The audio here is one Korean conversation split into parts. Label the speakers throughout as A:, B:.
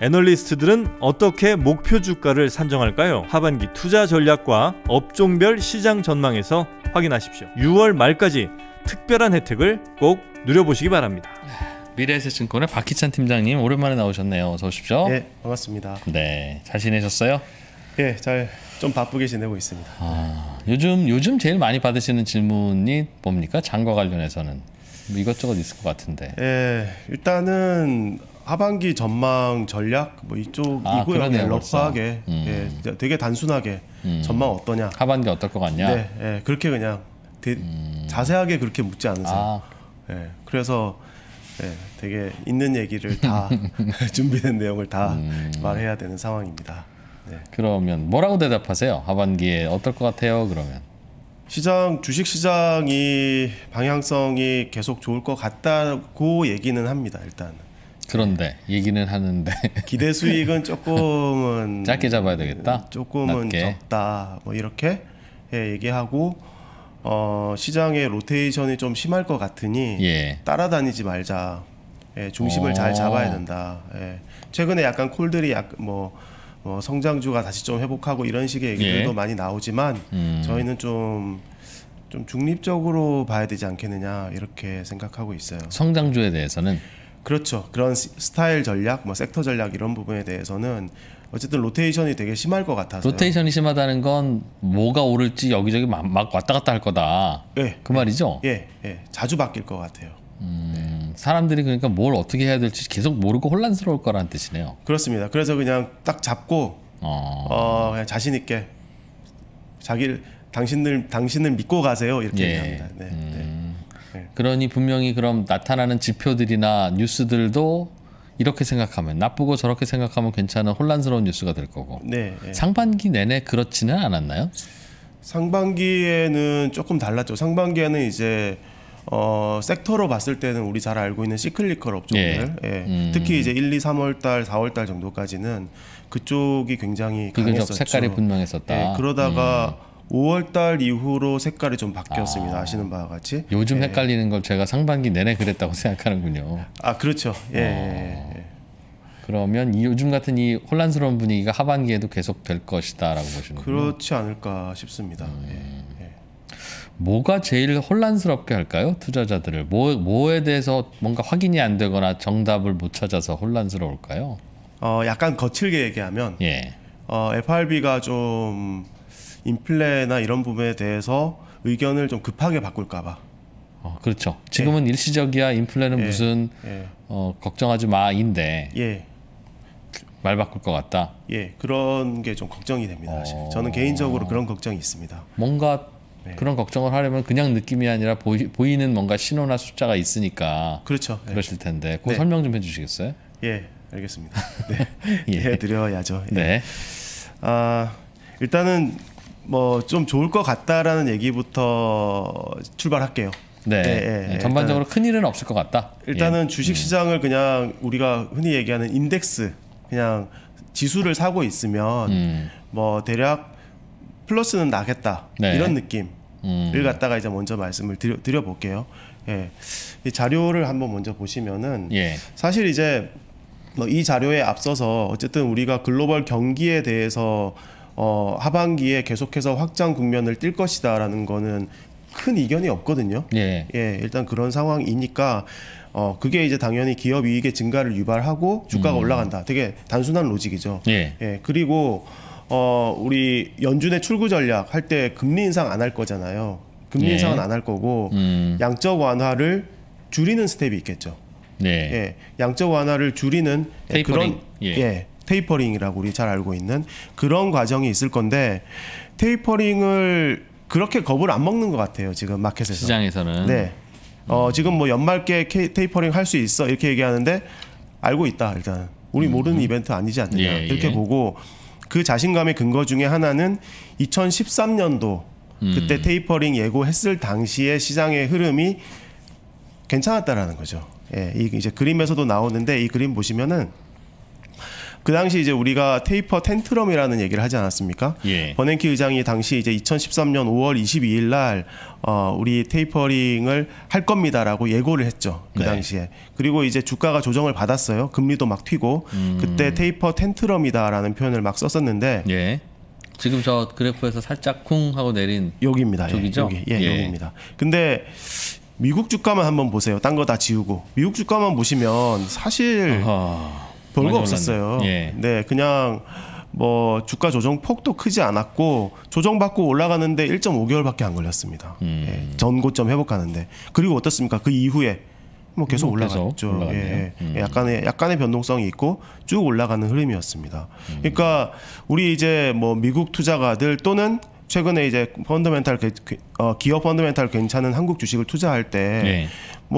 A: 애널리스트들은 어떻게 목표 주가를 산정할까요? 하반기 투자
B: 전략과 업종별 시장 전망에서 확인하십시오. 6월 말까지 특별한 혜택을 꼭 누려보시기 바랍니다. 미래에셋증권의 박희찬 팀장님 오랜만에 나오셨네요. 어서 오십시오. 네,
A: 반갑습니다. 네,
B: 잘 지내셨어요?
A: 네, 예, 잘좀 바쁘게 지내고 있습니다.
B: 아, 요즘 요즘 제일 많이 받으시는 질문이 뭡니까? 장과 관련해서는
A: 뭐 이것저것 있을 것 같은데. 예, 일단은 하반기 전망 전략 뭐 이쪽이고요. 아, 럭스하게 음. 예, 되게 단순하게 음. 전망 어떠냐. 하반기 어떨 것 같냐. 네, 예, 그렇게 그냥 되, 음. 자세하게 그렇게 묻지 않으세요. 아. 예, 그래서 예, 되게 있는 얘기를 다 준비된 내용을 다 음. 말해야 되는 상황입니다. 네. 그러면 뭐라고 대답하세요? 하반기에 어떨 것 같아요? 그러면 시장 주식 시장이 방향성이 계속 좋을 것 같다고 얘기는 합니다. 일단.
B: 그런데 얘기는 하는데
A: 기대 수익은 조금은 작게 잡아야 되겠다. 조금은 낮게. 적다. 뭐 이렇게 예, 얘기하고 어, 시장의 로테이션이 좀 심할 것 같으니 예. 따라다니지 말자. 예, 중심을 잘 어. 잡아야 된다. 예. 최근에 약간 콜들이 약, 뭐, 뭐 성장주가 다시 좀 회복하고 이런 식의 얘기들도 예. 많이 나오지만 음. 저희는 좀, 좀 중립적으로 봐야 되지 않겠느냐 이렇게 생각하고 있어요. 성장주에 대해서는 그렇죠. 그런 스타일 전략, 뭐 섹터 전략 이런 부분에 대해서는 어쨌든 로테이션이 되게 심할 것 같아서 로테이션이 심하다는 건
B: 뭐가 오를지 여기저기 막, 막 왔다 갔다 할 거다. 예. 그 말이죠. 예. 예. 예. 자주
A: 바뀔 것 같아요. 음, 사람들이 그러니까 뭘 어떻게 해야 될지 계속 모르고 혼란스러울 거라는 뜻이네요. 그렇습니다. 그래서 그냥 딱 잡고 어, 어 그냥 자신 있게 자기를 당신을 당신을 믿고 가세요 이렇게 예. 합니다. 네. 음. 네. 네.
B: 그러니 분명히 그럼 나타나는 지표들이나 뉴스들도 이렇게 생각하면 나쁘고
A: 저렇게 생각하면 괜찮은 혼란스러운 뉴스가 될 거고 네, 네.
B: 상반기 내내 그렇지는 않았나요?
A: 상반기에는 조금 달랐죠. 상반기에는 이제 어, 섹터로 봤을 때는 우리 잘 알고 있는 시클리컬 업종들, 예. 예. 음. 특히 이제 1, 2, 3월 달, 4월 달 정도까지는 그쪽이 굉장히 강했었죠. 색깔이 분명했었다. 예. 그러다가 음. 5월달 이후로 색깔이 좀 바뀌었습니다. 아, 시는 바와 같이. 요즘 예. 헷갈리는
B: 걸 제가 상반기 내내 그랬다고 생각하는군요.
A: 아 그렇죠. 예. 예
B: 어. 예. 그러면 이 요즘 같은 이 혼란스러운 분위기가 하반기에도 계속 될 것이다라고 보시는 거죠. 그렇지
A: 않을까 싶습니다. 음. 예, 예.
B: 뭐가 제일 혼란스럽게 할까요? 투자자들을 뭐 뭐에 대해서 뭔가 확인이 안 되거나 정답을 못 찾아서 혼란스러울까요?
A: 어 약간 거칠게 얘기하면 예. 어 FRB가 좀 인플레나 이런 부분에 대해서 의견을 좀 급하게 바꿀까봐. 어, 그렇죠.
B: 지금은 예. 일시적이야 인플레는 예. 무슨 예. 어, 걱정하지 마인데. 예. 말 바꿀 것 같다.
A: 예, 그런 게 좀 걱정이 됩니다. 어... 저는 개인적으로 그런 걱정이 있습니다. 뭔가 네. 그런 걱정을 하려면 그냥 느낌이 아니라 보이, 보이는 뭔가 신호나
B: 숫자가 있으니까 그렇죠. 예. 그러실 텐데 그 네. 설명 좀 해주시겠어요?
A: 예, 알겠습니다. 네, 예. 해드려야죠. 예. 네. 아 일단은 뭐좀 좋을 것 같다라는 얘기부터 출발할게요. 네. 예, 예, 네, 네. 전반적으로 큰 일은
B: 없을 것 같다.
A: 일단은 예. 주식 시장을 음. 그냥 우리가 흔히 얘기하는 인덱스 그냥 지수를 사고 있으면 음. 뭐 대략 플러스는 나겠다 네. 이런 느낌을 음. 갖다가 이제 먼저 말씀을 드려, 드려볼게요. 예. 이 자료를 한번 먼저 보시면은 예. 사실 이제 뭐이 자료에 앞서서 어쨌든 우리가 글로벌 경기에 대해서 어, 하반기에 계속해서 확장 국면을 띨 것이다라는 거는 큰 이견이 없거든요. 예. 예, 일단 그런 상황이니까 어 그게 이제 당연히 기업 이익의 증가를 유발하고 주가가 음. 올라간다. 되게 단순한 로직이죠. 예. 예 그리고 어 우리 연준의 출구 전략 할 때 금리 인상 안 할 거잖아요. 금리 예. 인상은 안 할 거고 음. 양적 완화를 줄이는 스텝이 있겠죠. 네. 예. 양적 완화를 줄이는 테이퍼링. 그런 예. 예 테이퍼링이라고 우리 잘 알고 있는 그런 과정이 있을 건데 테이퍼링을 그렇게 겁을 안 먹는 것 같아요 지금 마켓에서 시장에서는 네. 어, 지금 뭐 연말께 테이퍼링 할 수 있어 이렇게 얘기하는데 알고 있다 일단 우리 음. 모르는 이벤트 아니지 않느냐 예, 이렇게 예. 보고 그 자신감의 근거 중에 하나는 2013년도 그때 음. 테이퍼링 예고했을 당시에 시장의 흐름이 괜찮았다라는 거죠. 예, 이 이제 그림에서도 나오는데 이 그림 보시면은 그 당시 이제 우리가 테이퍼 텐트럼이라는 얘기를 하지 않았습니까? 예. 버냉키 의장이 당시 이제 2013년 5월 22일 날 어, 우리 테이퍼링을 할 겁니다라고 예고를 했죠. 그 네. 당시에. 그리고 이제 주가가 조정을 받았어요. 금리도 막 튀고 음. 그때 테이퍼 텐트럼이다라는 표현을 막 썼었는데 예. 지금 저 그래프에서 살짝 쿵 하고 내린 여기입니다. 여기죠? 예, 여기. 예, 예. 여기입니다. 근데 미국 주가만 한번 보세요. 딴 거 다 지우고 미국 주가만 보시면 사실 어허... 별거 없었어요. 예. 네, 그냥 뭐 주가 조정 폭도 크지 않았고 조정받고 올라가는데 1.5개월밖에 안 걸렸습니다. 음. 예, 전고점 회복하는데 그리고 어떻습니까? 그 이후에 뭐 계속 음, 올라갔죠. 예, 예, 음. 약간의 약간의 변동성이 있고 쭉 올라가는 흐름이었습니다. 음. 그러니까 우리 이제 뭐 미국 투자가들 또는 최근에 이제 펀더멘탈 어, 기업 펀더멘탈 괜찮은 한국 주식을 투자할 때뭐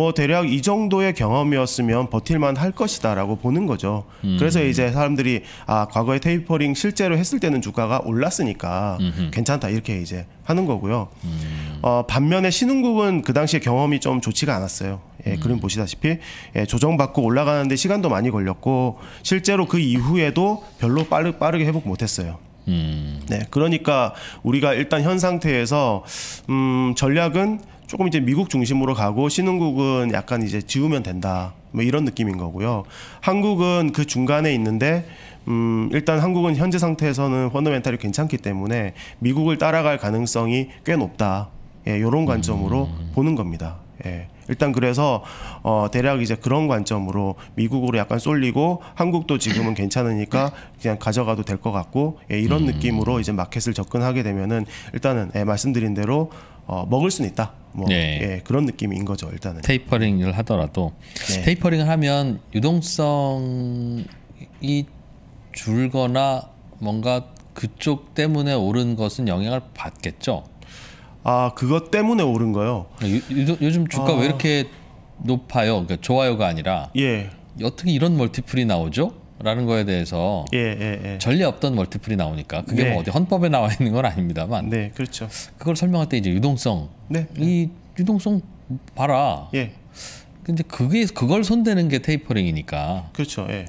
A: 예. 대략 이 정도의 경험이었으면 버틸만 할 것이다라고 보는 거죠. 음. 그래서 이제 사람들이 아 과거에 테이퍼링 실제로 했을 때는 주가가 올랐으니까 음흠. 괜찮다 이렇게 이제 하는 거고요. 음. 어, 반면에 신흥국은 그 당시에 경험이 좀 좋지가 않았어요. 예, 음. 그림 보시다시피 예, 조정받고 올라가는데 시간도 많이 걸렸고 실제로 그 이후에도 별로 빠르, 빠르게 회복 못했어요. 음. 네, 그러니까 우리가 일단 현 상태에서 음, 전략은 조금 이제 미국 중심으로 가고 신흥국은 약간 이제 지우면 된다. 뭐 이런 느낌인 거고요. 한국은 그 중간에 있는데 음, 일단 한국은 현재 상태에서는 펀더멘탈이 괜찮기 때문에 미국을 따라갈 가능성이 꽤 높다. 예, 요런 관점으로 음. 보는 겁니다. 예. 일단 그래서 어 대략 이제 그런 관점으로 미국으로 약간 쏠리고 한국도 지금은 괜찮으니까 그냥 가져가도 될 것 같고 예, 이런 음. 느낌으로 이제 마켓을 접근하게 되면은 일단은 예, 말씀드린 대로 어, 먹을 수는 있다. 뭐 네. 예, 그런 느낌인 거죠 일단은. 테이퍼링을 하더라도 네. 테이퍼링을 하면 유동성이
B: 줄거나 뭔가 그쪽 때문에 오른 것은 영향을 받겠죠. 아 그것 때문에 오른 거요. 아, 요, 즘 주가 아... 왜 이렇게 높아요? 그러니까 좋아요가 아니라 예. 어떻게 이런 멀티플이 나오죠? 라는 거에 대해서 예, 예, 예. 전례 없던 멀티플이 나오니까 그게 네. 뭐 어디 헌법에 나와 있는 건 아닙니다만 네 그렇죠 그걸 설명할 때 이제 유동성 네. 이 유동성 봐라 예 근데 그게 그걸 손대는 게 테이퍼링이니까 그렇죠 예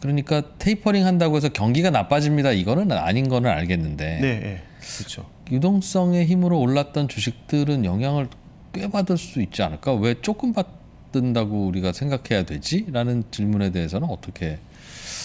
B: 그러니까 테이퍼링 한다고 해서 경기가 나빠집니다 이거는 아닌 거는 알겠는데 네
A: 예. 그렇죠
B: 유동성의 힘으로 올랐던 주식들은 영향을 꽤 받을 수 있지 않을까? 왜 조금 받는다고 우리가 생각해야 되지? 라는 질문에 대해서는 어떻게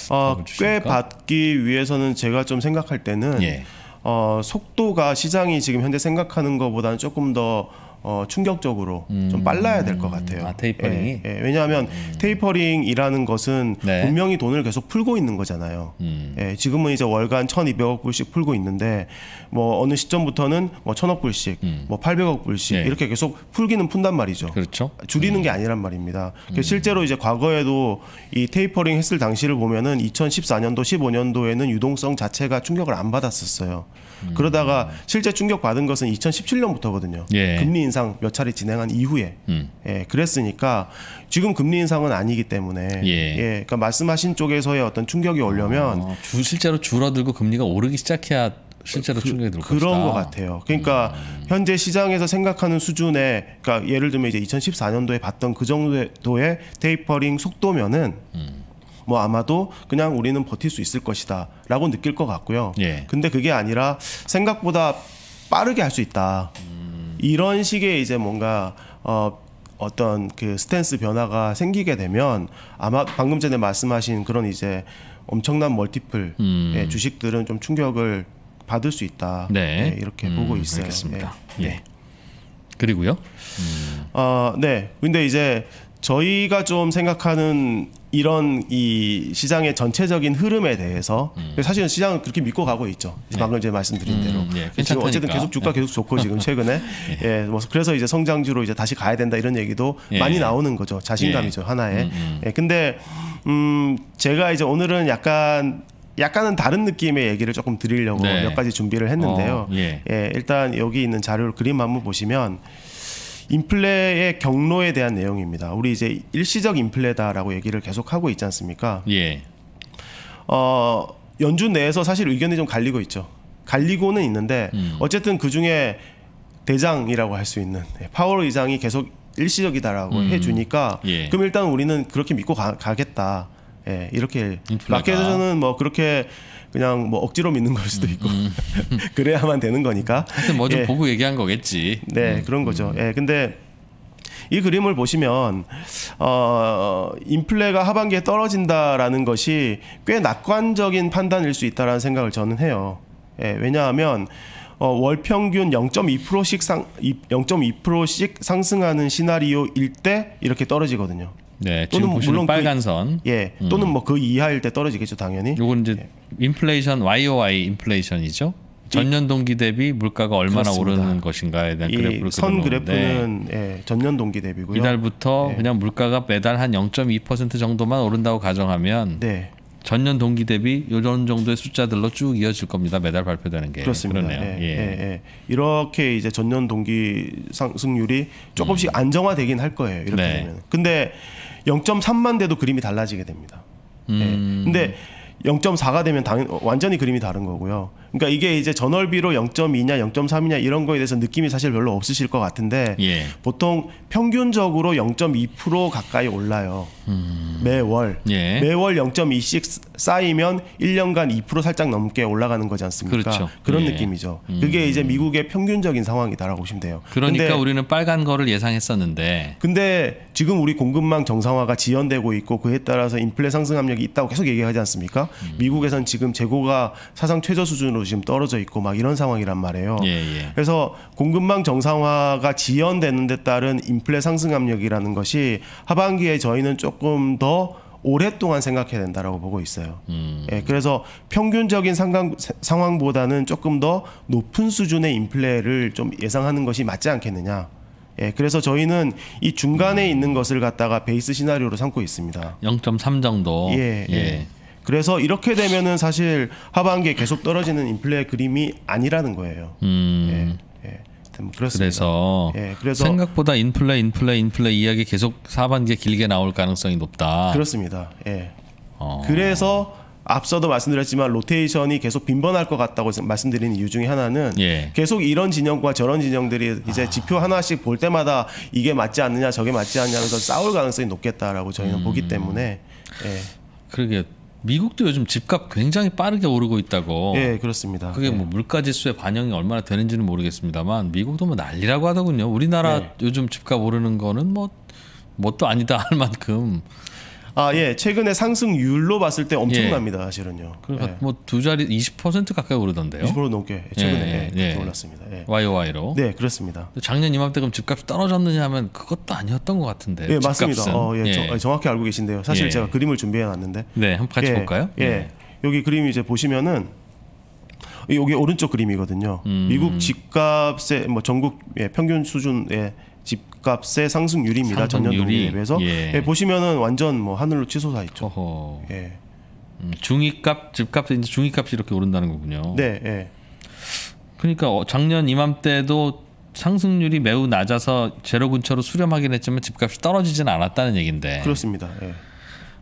A: 어, 꽤 받기 위해서는 제가 좀 생각할 때는 예. 어, 속도가 시장이 지금 현재 생각하는 것보다는 조금 더 어, 충격적으로 음. 좀 빨라야 될 것 같아요. 아, 테이퍼링이? 예, 예. 왜냐하면 음. 테이퍼링이라는 것은 네. 분명히 돈을 계속 풀고 있는 거잖아요. 음. 예, 지금은 이제 월간 1 2 0 0억 불씩 풀고 있는데 뭐 어느 시점부터는 뭐0억 불씩, 음. 뭐0 0억 불씩 네. 이렇게 계속 풀기는 푼단 말이죠. 그렇죠. 줄이는 게 음. 아니란 말입니다. 그 음. 실제로 이제 과거에도 이 테이퍼링 했을 당시를 보면은 2014년도, 15년도에는 유동성 자체가 충격을 안 받았었어요. 그러다가 실제 충격 받은 것은 2017년부터거든요. 예. 금리 인상 인상 몇 차례 진행한 이후에 음. 예, 그랬으니까 지금 금리 인상은 아니기 때문에 예, 예 그러니까 말씀하신 쪽에서의 어떤 충격이 오려면 아, 주, 실제로 줄어들고 금리가 오르기 시작해야 실제로 그, 충격이 들 그런 것 같아요. 그러니까 음. 현재 시장에서 생각하는 수준의 그러니까 예를 들면 이제 2014년도에 봤던 그 정도의 테이퍼링 속도면은 음. 뭐 아마도 그냥 우리는 버틸 수 있을 것이다라고 느낄 것 같고요. 예. 근데 그게 아니라 생각보다 빠르게 할 수 있다. 이런 식의 이제 뭔가 어 어떤 그 스탠스 변화가 생기게 되면 아마 방금 전에 말씀하신 그런 이제 엄청난 멀티플의 음. 예, 주식들은 좀 충격을 받을 수 있다. 네, 네 이렇게 음, 보고 있어요. 알겠습니다. 네. 예. 그리고요. 음. 어, 네. 근데 이제 저희가 좀 생각하는 이런 이 시장의 전체적인 흐름에 대해서 음. 사실은 시장은 그렇게 믿고 가고 있죠. 네. 방금 제가 말씀드린 음, 대로. 음, 네. 지금 어쨌든 계속 주가 계속 좋고 지금 네. 최근에 네. 예. 뭐 예. 그래서 이제 성장주로 이제 다시 가야 된다 이런 얘기도 예. 많이 나오는 거죠. 자신감이죠 예. 하나의. 음, 음, 예. 근데 음 제가 이제 오늘은 약간 약간은 다른 느낌의 얘기를 조금 드리려고 네. 몇 가지 준비를 했는데요. 어, 예. 예 일단 여기 있는 자료 그림 한번 보시면 인플레의 경로에 대한 내용입니다. 우리 이제 일시적 인플레다라고 얘기를 계속 하고 있지 않습니까? 예. 어, 연준 내에서 사실 의견이 좀 갈리고 있죠. 갈리고는 있는데 음. 어쨌든 그 중에 대장이라고 할 수 있는 예, 파월 의장이 계속 일시적이다라고 음. 해주니까 예. 그럼 일단 우리는 그렇게 믿고 가, 겠다 예, 이렇게 인플레가. 마켓에서는 뭐 그렇게 그냥 뭐 억지로 믿는 걸 수도 음, 있고 음. 그래야만 되는 거니까. 하여튼 뭐좀 예. 보고 얘기한 거겠지. 네 음. 그런 거죠. 음. 예 근데 이 그림을 보시면 어 인플레가 하반기에 떨어진다라는 것이 꽤 낙관적인 판단일 수 있다라는 생각을 저는 해요. 예, 왜냐하면 어, 월 평균 0.2%씩 상 0.2%씩 상승하는 시나리오일 때 이렇게 떨어지거든요.
B: 네, 또는 뭐 물론 그 빨간
A: 선. 그, 예. 음. 또는 뭐 그 이하일 때 떨어지겠죠,
B: 당연히. 요건 이제 예. 인플레이션 YOY 인플레이션이죠. 전년 동기 대비 물가가 얼마나 그렇습니다.
A: 오르는 것인가에 대한 그래프를 선 그래프는 예, 전년 동기 대비고요.
B: 이달부터 예. 그냥 물가가 매달 한 0.2% 정도만 오른다고 가정하면 네. 전년 동기 대비 요런 정도의 숫자들로 쭉 이어질 겁니다. 매달 발표되는 게 그렇습니다. 그러네요. 예, 예. 예,
A: 예. 이렇게 이제 전년 동기 상승률이 조금씩 음. 안정화되긴 할 거예요. 이렇게 네. 되면. 근데 0.3만 돼도 그림이 달라지게 됩니다. 예. 음. 네. 근데 0.4가 되면 당연 완전히 그림이 다른 거고요. 그러니까 이게 이제 전월비로 0.2냐 0.3이냐 이런 거에 대해서 느낌이 사실 별로 없으실 것 같은데 예. 보통 평균적으로 0.2% 가까이 올라요. 음. 매월. 예. 매월 0.2씩 쌓이면 1년간 2% 살짝 넘게 올라가는 거지 않습니까? 그렇죠. 그런 예. 느낌이죠. 음. 그게 이제 미국의 평균적인 상황이다라고 보시면 돼요. 그러니까 근데, 우리는 빨간 거를 예상했었는데 근데 지금 우리 공급망 정상화가 지연되고 있고 그에 따라서 인플레 상승 압력이 있다고 계속 얘기하지 않습니까? 음. 미국에선 지금 재고가 사상 최저 수준으로 수준으로 지금 떨어져 있고 막 이런 상황이란 말이에요. 예, 예. 그래서 공급망 정상화가 지연되는 데 따른 인플레 상승 압력이라는 것이 하반기에 저희는 조금 더 오랫동안 생각해야 된다라고 보고 있어요. 음. 예, 그래서 평균적인 상강, 상황보다는 조금 더 높은 수준의 인플레를 좀 예상하는 것이 맞지 않겠느냐. 예, 그래서 저희는 이 중간에 음. 있는 것을 갖다가 베이스 시나리오로 삼고 있습니다.
B: 0.3 정도. 예. 예. 예.
A: 그래서 이렇게 되면은 사실 하반기에 계속 떨어지는 인플레 그림이 아니라는 거예요. 음. 예, 예.
B: 뭐 그렇습니다. 그래서, 예, 그래서 생각보다 인플레 인플레 인플레 이야기 계속 하반기에 길게 나올 가능성이 높다.
A: 그렇습니다. 예. 어. 그래서 앞서도 말씀드렸지만 로테이션이 계속 빈번할 것 같다고 말씀드린 이유 중에 하나는 예. 계속 이런 진영과 저런 진영들이 이제 아. 지표 하나씩 볼 때마다 이게 맞지 않느냐 저게 맞지 않냐면서 싸울 가능성이 높겠다라고 저희는 음. 보기 때문에 예. 그러게 미국도
B: 요즘 집값 굉장히 빠르게 오르고 있다고. 예,
A: 그렇습니다. 그게 뭐 예. 뭐
B: 물가 지수에 반영이 얼마나 되는지는 모르겠습니다만 미국도 뭐 난리라고 하더군요. 우리나라 예. 요즘 집값 오르는 거는 뭐 뭣도 뭐 아니다 할 만큼
A: 아, 예. 예. 최근에 상승률로 봤을
B: 때 엄청납니다,
A: 예. 사실은요. 그러니까 예.
B: 뭐두 자리 20% 가까이 오르던데요. 20% 넘게 예, 최근에 예, 예, 올랐습니다. 예.
A: YOY로. 네, 그렇습니다.
B: 작년 이맘때 그럼 집값이 떨어졌느냐 하면 그것도 아니었던 것 같은데. 예, 맞습니다. 어, 예, 정,
A: 정확히 알고 계신데요. 사실 제가 그림을 준비해 놨는데. 네, 한번 같이 볼까요? 예. 여기 그림 이제 보시면은 여기 오른쪽 그림이거든요. 음. 미국 집값의 뭐 전국 예, 평균 수준의 집값의 상승률입니다. 상승률이, 전년 동기에 비해서 예. 예, 보시면은 완전 뭐 하늘로 치솟아 있죠. 어허.
B: 예. 음, 중위값 집값 이제 중위값이 이렇게 오른다는 거군요. 네. 예. 그러니까 어, 작년 이맘때도 상승률이 매우 낮아서 제로 근처로 수렴하긴 했지만 집값이 떨어지진 않았다는 얘긴데. 그렇습니다. 예.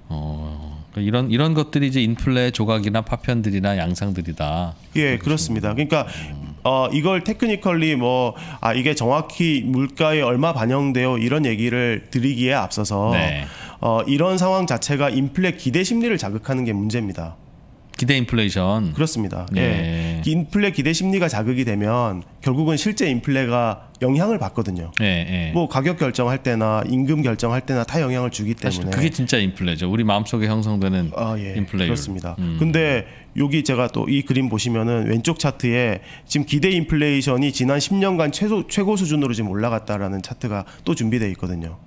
B: 어, 그러니까 이런 이런 것들이 이제 인플레 조각이나 파편들이나 양상들이다.
A: 예, 그렇습니다. 그러니까 음. 어, 이걸 테크니컬리 뭐, 아, 이게 정확히 물가에 얼마 반영되어 이런 얘기를 드리기에 앞서서, 네. 어, 이런 상황 자체가 인플렉 기대 심리를 자극하는 게 문제입니다. 기대 인플레이션 그렇습니다. 예. 예. 인플레 기대 심리가 자극이 되면 결국은 실제 인플레가 영향을 받거든요. 예, 예. 뭐 가격 결정할 때나 임금 결정할 때나 다 영향을 주기 때문에 그게 진짜 인플레죠. 우리 마음속에 형성되는 아, 예. 인플레 그렇습니다. 음. 근데 여기 제가 또 이 그림 보시면은 왼쪽 차트에 지금 기대 인플레이션이 지난 10년간 최소 최고 수준으로 지금 올라갔다라는 차트가 또 준비되어 있거든요.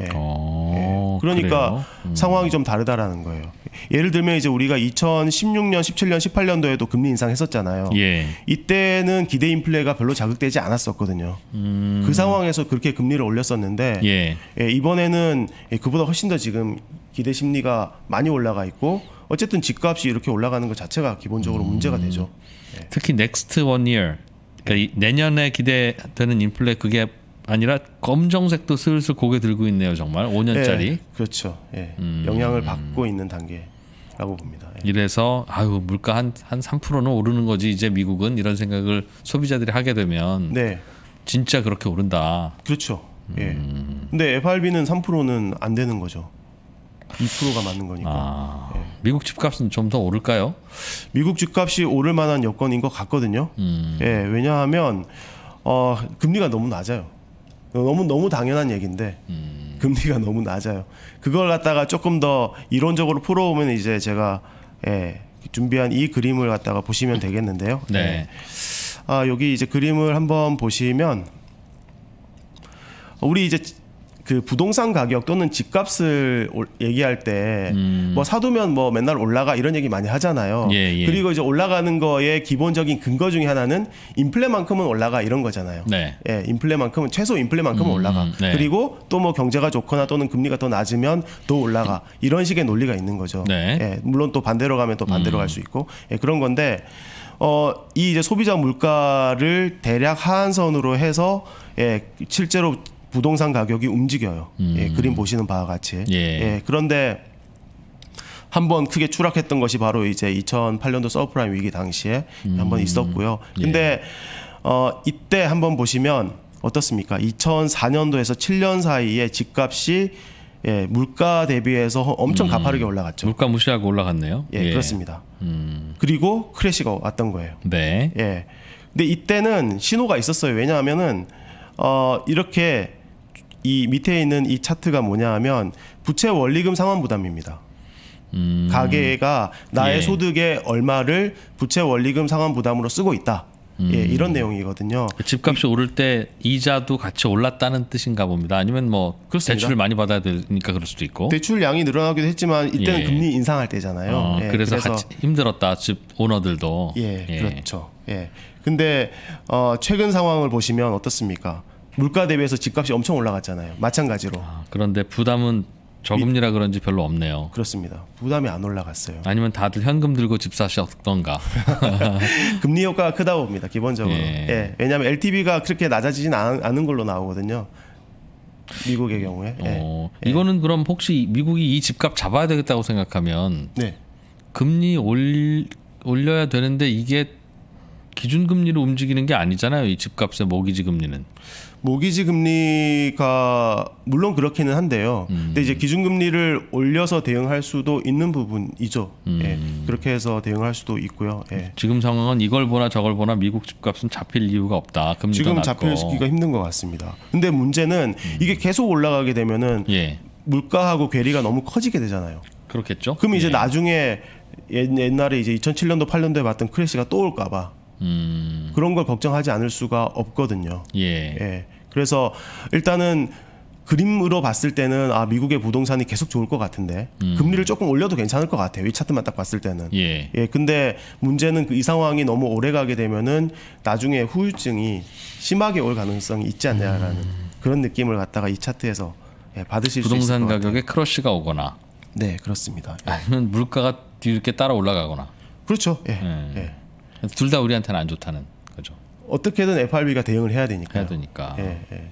A: 예. 어, 예. 그러니까 음. 상황이 좀 다르다라는 거예요. 예를 들면 이제 우리가 2016년, 17년, 18년도에도 금리 인상했었잖아요. 예. 이때는 기대 인플레가 별로 자극되지 않았었거든요. 음. 그 상황에서 그렇게 금리를 올렸었는데 예. 예 이번에는 예, 그보다 훨씬 더 지금 기대 심리가 많이 올라가 있고 어쨌든 집값이 이렇게 올라가는 것 자체가 기본적으로 음. 문제가 되죠.
B: 예. 특히 넥스트 원 이어 그러니까 내년에 기대되는 인플레 그게 아니라 검정색도 슬슬 고개 들고 있네요 정말 5년짜리 예,
A: 그렇죠 예. 음. 영향을 받고 있는 단계라고 봅니다 예.
B: 이래서 아유 물가 한, 한 3%는 오르는 거지 이제 미국은 이런 생각을 소비자들이 하게
A: 되면 네. 진짜 그렇게 오른다 그렇죠 예. 음. 근데 FRB는 3%는 안 되는 거죠 2%가 맞는 거니까 아, 예. 미국 집값은 좀 더 오를까요? 미국 집값이 오를 만한 여건인 것 같거든요 음. 예, 왜냐하면 어, 금리가 너무 낮아요 너무 너무 당연한 얘기인데 음. 금리가 너무 낮아요. 그걸 갖다가 조금 더 이론적으로 풀어오면 이제 제가 예, 준비한 이 그림을 갖다가 보시면 되겠는데요. 네. 예. 아 여기 이제 그림을 한번 보시면 우리 이제 그 부동산 가격 또는 집값을 얘기할 때뭐 음. 뭐 사두면 뭐 맨날 올라가 이런 얘기 많이 하잖아요. 예, 예. 그리고 이제 올라가는 거에 기본적인 근거 중에 하나는 인플레만큼은 올라가 이런 거잖아요. 네. 예, 인플레만큼은 최소 인플레만큼은 음, 올라가. 음, 네. 그리고 또 뭐 경제가 좋거나 또는 금리가 더 낮으면 더 올라가 이런 식의 논리가 있는 거죠. 네. 예, 물론 또 반대로 가면 또 반대로 음. 갈수 있고 예, 그런 건데 어, 이 이제 소비자 물가를 대략 하한선으로 해서 예, 실제로 부동산 가격이 움직여요. 예, 음. 예, 그림 보시는 바와 같이. 예. 예 그런데 한번 크게 추락했던 것이 바로 이제 2008년도 서브프라임 위기 당시에 음. 한번 있었고요. 근데 예. 어 이때 한번 보시면 어떻습니까? 2004년도에서 7년 사이에 집값이 예, 물가 대비해서 엄청 음. 가파르게 올라갔죠. 물가 무시하고 올라갔네요. 예, 예. 그렇습니다. 음. 그리고 크래시가 왔던 거예요. 네. 예. 근데 이때는 신호가 있었어요. 왜냐하면은 어 이렇게 이 밑에 있는 이 차트가 뭐냐 하면 부채 원리금 상환 부담입니다. 음. 가계가 나의 예. 소득의 얼마를 부채 원리금 상환 부담으로 쓰고 있다. 예, 음. 예, 이런 내용이거든요.
B: 그 집값이 이, 오를 때 이자도 같이 올랐다는 뜻인가 봅니다. 아니면 뭐 그렇습니다. 대출을 많이 받아야 되니까 그럴 수도 있고.
A: 대출량이 늘어나기도 했지만 이때는 예. 금리 인상할 때잖아요. 어, 예, 그래서, 그래서 힘들었다. 집 오너들도. 예, 예, 그렇죠. 예. 근데 어, 최근 상황을 보시면 어떻습니까? 물가 대비해서 집값이 엄청 올라갔잖아요. 마찬가지로. 아, 그런데
B: 부담은 저금리라 그런지 별로 없네요. 그렇습니다.
A: 부담이 안 올라갔어요.
B: 아니면 다들 현금
A: 들고 집 사셨던가. 금리 효과가 크다고 봅니다. 기본적으로. 예. 예. 왜냐하면 LTV가 그렇게 낮아지진 않은 걸로 나오거든요. 미국의 경우에. 어,
B: 예. 예. 이거는 그럼 혹시 미국이 이 집값 잡아야 되겠다고 생각하면 네. 금리 올, 올려야 되는데 이게 기준금리로 움직이는 게 아니잖아요. 이 집값의 모기지 금리는.
A: 모기지 금리가 물론 그렇기는 한데요. 음. 근데 이제 기준 금리를 올려서 대응할 수도 있는 부분이죠. 음. 예. 그렇게 해서 대응할 수도 있고요. 예.
B: 지금 상황은 이걸 보나 저걸 보나 미국 집값은 잡힐 이유가 없다. 금리가 지금 잡히기가
A: 힘든 것 같습니다. 근데 문제는 음. 이게 계속 올라가게 되면은 예. 물가하고 괴리가 너무 커지게 되잖아요. 그렇겠죠. 그럼 이제 예. 나중에 옛날에 이제 2007년도 8년도에 봤던 크래시가 또 올까봐 음. 그런 걸 걱정하지 않을 수가 없거든요. 예. 예. 그래서 일단은 그림으로 봤을 때는 아 미국의 부동산이 계속 좋을 것 같은데 음. 금리를 조금 올려도 괜찮을 것 같아요 이 차트만 딱 봤을 때는 예, 예 근데 문제는 그 이 상황이 너무 오래 가게 되면은 나중에 후유증이 심하게 올 가능성이 있지 않냐라는 음. 그런 느낌을 갖다가 이 차트에서 예, 받으실 수 있을 것 같아요 부동산
B: 가격에 크러쉬가 오거나
A: 네 그렇습니다
B: 예. 아니면 물가가 뒤늦게 따라 올라가거나
A: 그렇죠 예. 음. 예. 예. 둘다 우리한테는 안 좋다는 거죠. 어떻게든 FRB가 대응을 해야 되니까. 해야 되니까. 예, 예.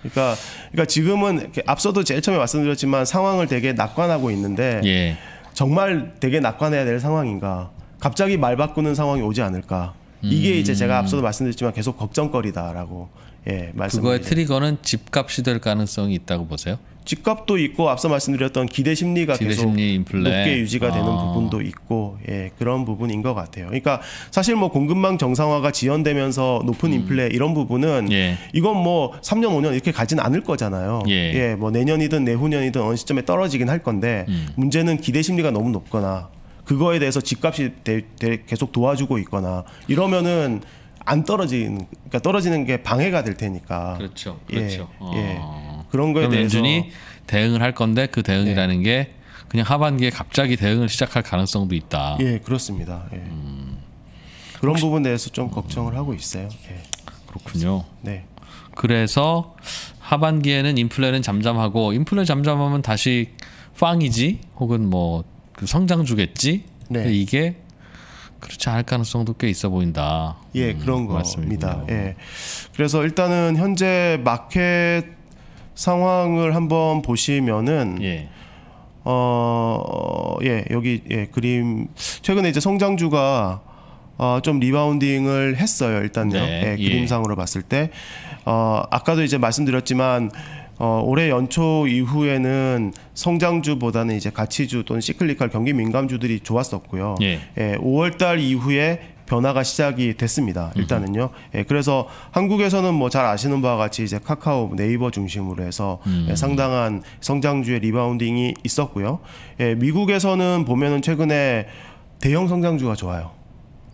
A: 그러니까, 그러니까 지금은 앞서도 제일 처음에 말씀드렸지만 상황을 되게 낙관하고 있는데 예. 정말 되게 낙관해야 될 상황인가? 갑자기 말 바꾸는 상황이 오지 않을까? 이게 음. 이제 제가 앞서도 음. 말씀드렸지만 계속 걱정거리다라고 예, 말씀. 그거의 트리거는
B: 집값이 될 가능성이 있다고 보세요?
A: 집값도 있고 앞서 말씀드렸던 기대 심리가 기대 계속 심리 높게 유지가 되는 아. 부분도 있고 예, 그런 부분인 것 같아요. 그러니까 사실 뭐 공급망 정상화가 지연되면서 높은 음. 인플레 이런 부분은 예. 이건 뭐 3년 5년 이렇게 가진 않을 거잖아요. 예. 예. 뭐 내년이든 내후년이든 어느 시점에 떨어지긴 할 건데 음. 문제는 기대 심리가 너무 높거나 그거에 대해서 집값이 대, 대, 계속 도와주고 있거나 이러면은 안 떨어지는 그러니까 떨어지는 게 방해가 될 테니까 그렇죠 그렇죠 예, 예. 어. 예. 그런 거에 대해서 연준이
B: 대응을 할 건데 그 대응이라는 예. 게 그냥 하반기에 갑자기 대응을 시작할 가능성도 있다 예
A: 그렇습니다 예. 음. 그런 혹시... 부분에 대해서 좀 걱정을 하고 있어요 예.
B: 그렇군요 네 그래서 하반기에는 인플레는 잠잠하고 인플레 잠잠하면 다시 빵이지 혹은 뭐 그 성장주겠지 네. 이게
A: 그렇지 않을 가능성도 꽤 있어 보인다. 예, 음, 그런 그 겁니다. 예. 그래서 일단은 현재 마켓 상황을 한번 보시면은 예. 어, 예, 여기 예, 그림 최근에 이제 성장주가 어, 좀 리바운딩을 했어요. 일단요. 네, 예, 예. 그림상으로 봤을 때 어, 아까도 이제 말씀드렸지만 어, 올해 연초 이후에는 성장주보다는 이제 가치주 또는 시클리컬 경기 민감주들이 좋았었고요. 예. 예 5월달 이후에 변화가 시작이 됐습니다. 일단은요. 예, 그래서 한국에서는 뭐 잘 아시는 바와 같이 이제 카카오, 네이버 중심으로 해서 음. 예, 상당한 성장주의 리바운딩이 있었고요. 예, 미국에서는 보면은 최근에 대형 성장주가 좋아요.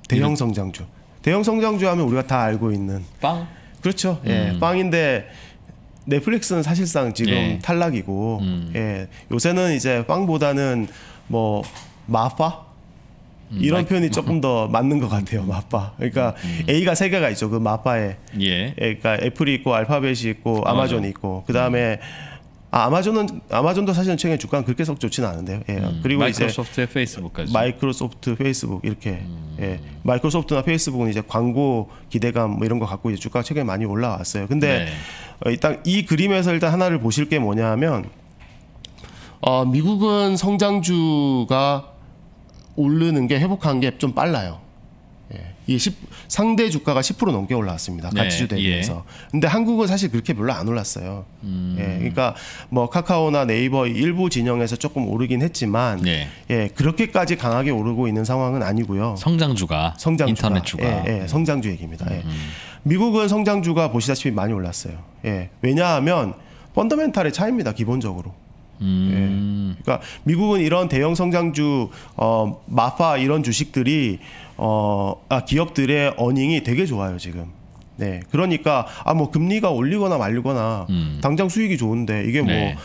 A: 대형 예. 성장주. 대형 성장주 하면 우리가 다 알고 있는 빵. 그렇죠. 예, 음. 빵인데 넷플릭스는 사실상 지금 예. 탈락이고 음. 예. 요새는 이제 빵보다는 뭐 마파 음, 이런 표현이 조금 더 맞는 것 같아요 마파 그러니까 음. 음. A가 세 개가 있죠 그 마파에 예. 예 그러니까 애플이 있고 알파벳이 있고 아마존이 있고 그 다음에 음. 아, 마존은 아마존도 사실은 최근에 주가는 그렇게 썩 좋지는 않은데요. 예. 음, 그리고 마이크로소프트 페이스북까지. 마이크로소프트 페이스북 이렇게 음. 예. 마이크로소프트나 페이스북은 이제 광고 기대감 뭐 이런 거 갖고 이제 주가 최근에 많이 올라왔어요. 근데 네. 딱이 어, 그림에서 일단 하나를 보실 게 뭐냐 하면 어, 미국은 성장주가 오르는 게 회복한 게 좀 빨라요. 예. 이 10, 상대 주가가 10% 넘게 올라왔습니다. 네, 가치주 네, 대비해서. 예. 근데 한국은 사실 그렇게 별로 안 올랐어요. 음. 예. 그러니까 뭐 카카오나 네이버 일부 진영에서 조금 오르긴 했지만 예. 예. 그렇게까지 강하게 오르고 있는 상황은 아니고요. 성장주가 성장주가 인터넷주가 예, 예. 음. 성장주 얘기입니다. 예. 음. 예. 미국은 성장주가 보시다시피 많이 올랐어요. 예. 왜냐하면 펀더멘탈의 차이입니다. 기본적으로. 예. 음. 예. 그러니까 미국은 이런 대형 성장주 어 마파 이런 주식들이 어아 기업들의 어닝이 되게 좋아요, 지금. 네. 그러니까 아 뭐 금리가 올리거나 말리거나 음. 당장 수익이 좋은데 이게 뭐 네.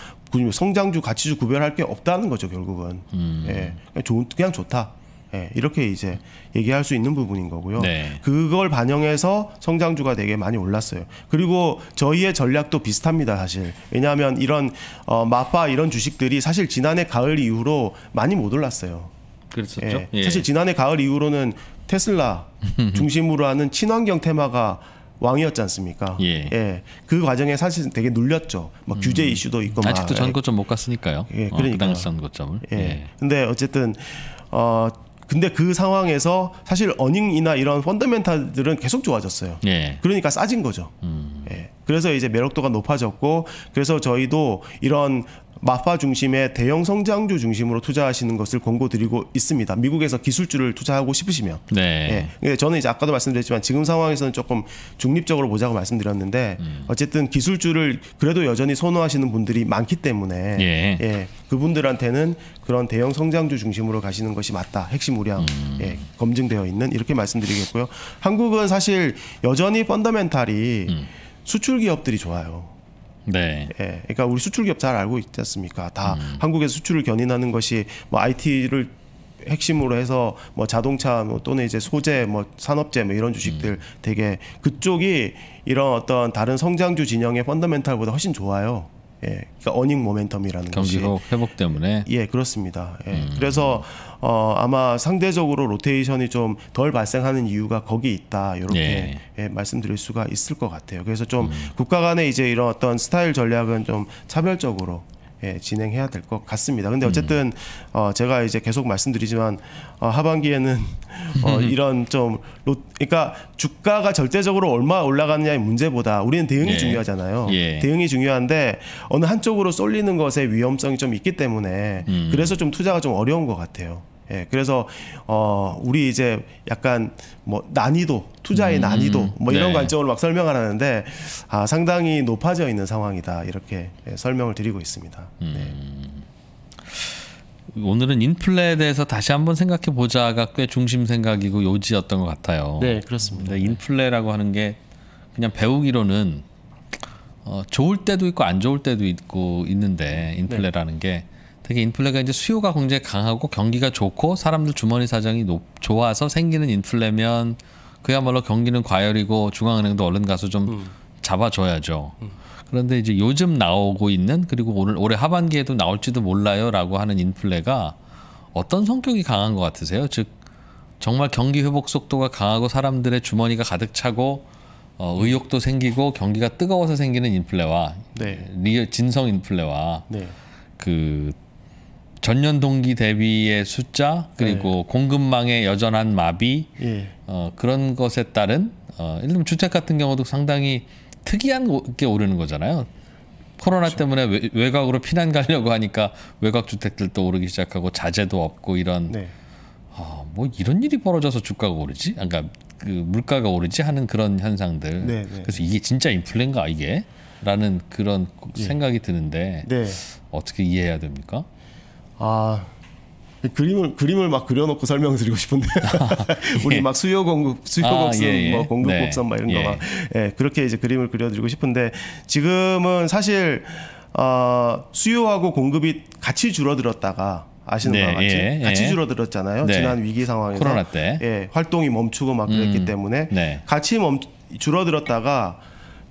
A: 성장주 가치주 구별할 게 없다는 거죠, 결국은. 음. 예. 그냥 좋 그냥 좋다. 예, 이렇게 이제 얘기할 수 있는 부분인 거고요. 네. 그걸 반영해서 성장주가 되게 많이 올랐어요. 그리고 저희의 전략도 비슷합니다, 사실. 왜냐하면 이런 어, 마파 이런 주식들이 사실 지난해 가을 이후로 많이 못 올랐어요. 그렇죠 예, 예. 사실 지난해 가을 이후로는 테슬라 중심으로 하는 친환경 테마가 왕이었지 않습니까? 예. 예. 그 과정에 사실 되게 눌렸죠. 막 규제 음. 이슈도 있고 아직도 막. 전고점
B: 못 갔으니까요. 예, 그러니까. 어, 그 당시 전고점을. 예. 예.
A: 근데 어쨌든 어 근데 그 상황에서 사실 어닝이나 이런 펀더멘탈들은 계속 좋아졌어요. 예. 그러니까 싸진 거죠. 음. 예. 그래서 이제 매력도가 높아졌고 그래서 저희도 이런 마파 중심의 대형 성장주 중심으로 투자하시는 것을 권고드리고 있습니다. 미국에서 기술주를 투자하고 싶으시면. 네. 예. 근데 저는 이제 아까도 말씀드렸지만 지금 상황에서는 조금 중립적으로 보자고 말씀드렸는데 음. 어쨌든 기술주를 그래도 여전히 선호하시는 분들이 많기 때문에 예. 예. 그분들한테는 그런 대형 성장주 중심으로 가시는 것이 맞다. 핵심 우량 음. 예, 검증되어 있는 이렇게 말씀드리겠고요. 한국은 사실 여전히 펀더멘탈이 음. 수출 기업들이 좋아요. 네. 예. 그러니까 우리 수출 기업 잘 알고 있지 않습니까? 다 음. 한국에서 수출을 견인하는 것이 뭐 IT를 핵심으로 해서 뭐 자동차 뭐 또는 이제 소재 뭐 산업재 뭐 이런 주식들 음. 되게 그쪽이 이런 어떤 다른 성장주 진영의 펀더멘탈보다 훨씬 좋아요. 예, 그러니까 어닝 모멘텀이라는 경기 회복 때문에 예 그렇습니다. 예, 음. 그래서 어, 아마 상대적으로 로테이션이 좀 덜 발생하는 이유가 거기 있다 이렇게 예. 예, 말씀드릴 수가 있을 것 같아요. 그래서 좀 음. 국가 간의 이제 이런 어떤 스타일 전략은 좀 차별적으로 예, 진행해야 될 것 같습니다. 근데 음. 어쨌든 음. 어, 제가 이제 계속 말씀드리지만 어, 하반기에는 어, 이런 좀 로, 그러니까 주가가 절대적으로 얼마 올라가느냐의 문제보다 우리는 대응이 예. 중요하잖아요. 예. 대응이 중요한데 어느 한쪽으로 쏠리는 것에 위험성이 좀 있기 때문에 음. 그래서 좀 투자가 좀 어려운 것 같아요. 예, 그래서 어 우리 이제 약간 뭐 난이도 투자의 음, 난이도 뭐 이런 네. 관점으로 막 설명하는데 을아 상당히 높아져 있는 상황이다 이렇게 예, 설명을 드리고 있습니다. 음. 네.
B: 오늘은 인플레에 대해서 다시 한번 생각해 보자가 꽤 중심 생각이고 요지였던 것 같아요. 네, 그렇습니다. 인플레라고 하는 게 그냥 배우기로는 어, 좋을 때도 있고 안 좋을 때도 있고 있는데 네. 인플레라는 네. 게 되게 인플레가 이제 수요가 굉장히 강하고 경기가 좋고 사람들 주머니 사정이 높, 좋아서 생기는 인플레면 그야말로 경기는 과열이고 중앙은행도 얼른 가서 좀 음. 잡아줘야죠. 음. 그런데 이제 요즘 나오고 있는 그리고 오늘 올해 하반기에도 나올지도 몰라요라고 하는 인플레가 어떤 성격이 강한 것 같으세요? 즉 정말 경기 회복 속도가 강하고 사람들의 주머니가 가득 차고 어, 의욕도 생기고 경기가 뜨거워서 생기는 인플레와 네. 리얼 진성 인플레와 네. 그 전년 동기 대비의 숫자 그리고 네. 공급망의 여전한 마비 예. 어, 그런 것에 따른 어, 예를 들면 주택 같은 경우도 상당히 특이한 게 오르는 거잖아요. 코로나 그렇죠. 때문에 외, 외곽으로 피난 가려고 하니까 외곽 주택들도 오르기 시작하고 자재도 없고 이런
A: 네. 어, 뭐
B: 이런 일이 벌어져서 주가가 오르지? 그러니까 그 물가가 오르지 하는 그런 현상들. 네, 네. 그래서 이게 진짜 인플레인가 이게? 라는 그런 예. 생각이 드는데 네. 어떻게
A: 이해해야 됩니까? 아 그림을 그림을 막 그려놓고 설명드리고 싶은데 우리 막 수요 공급 수요 아, 곡선 예, 예. 뭐 공급 네. 곡선 막 이런 예. 거막 예, 그렇게 이제 그림을 그려드리고 싶은데 지금은 사실 어, 수요하고 공급이 같이 줄어들었다가 아시는 네, 바와 같이 예, 예. 같이 줄어들었잖아요 네. 지난 위기 상황에서 코로나 때 예, 활동이 멈추고 막 그랬기 음, 때문에 네. 같이 멈 줄어들었다가